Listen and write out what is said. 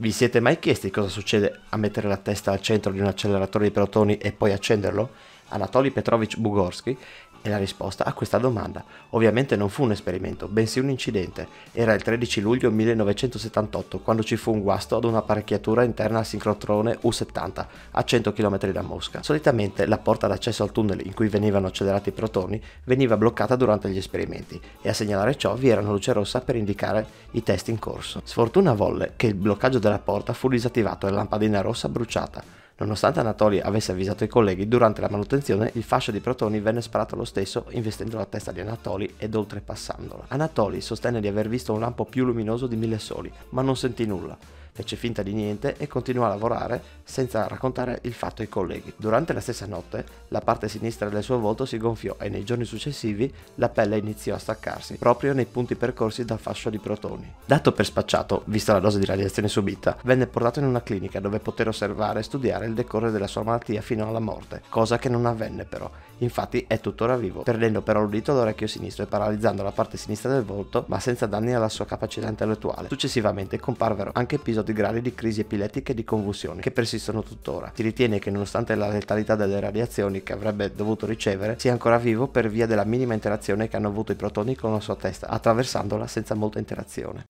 Vi siete mai chiesti cosa succede a mettere la testa al centro di un acceleratore di protoni e poi accenderlo? Anatoly Petrovich Bugorsky e la risposta a questa domanda ovviamente non fu un esperimento, bensì un incidente. Era il 13 luglio 1978 quando ci fu un guasto ad un'apparecchiatura interna al sincrotrone U-70 a 100 km da Mosca. Solitamente la porta d'accesso al tunnel in cui venivano accelerati i protoni veniva bloccata durante gli esperimenti e a segnalare ciò vi era una luce rossa per indicare i test in corso. Sfortuna volle che il bloccaggio della porta fu disattivato e la lampadina rossa bruciata Nonostante Anatoly avesse avvisato i colleghi, durante la manutenzione il fascio di protoni venne sparato lo stesso investendo la testa di Anatoly ed oltrepassandola. Anatoly sostenne di aver visto un lampo più luminoso di mille soli, ma non sentì nulla fece finta di niente e continuò a lavorare senza raccontare il fatto ai colleghi. Durante la stessa notte la parte sinistra del suo volto si gonfiò e nei giorni successivi la pelle iniziò a staccarsi, proprio nei punti percorsi dal fascio di protoni. Dato per spacciato, vista la dose di radiazione subita, venne portato in una clinica dove poter osservare e studiare il decorrere della sua malattia fino alla morte, cosa che non avvenne però. Infatti è tuttora vivo, perdendo però l'udito all'orecchio sinistro e paralizzando la parte sinistra del volto, ma senza danni alla sua capacità intellettuale. Successivamente comparvero anche episodi ritardi gravi di crisi epilettiche e di convulsioni, che persistono tuttora. Si ritiene che nonostante la letalità delle radiazioni che avrebbe dovuto ricevere, sia ancora vivo per via della minima interazione che hanno avuto i protoni con la sua testa, attraversandola senza molta interazione.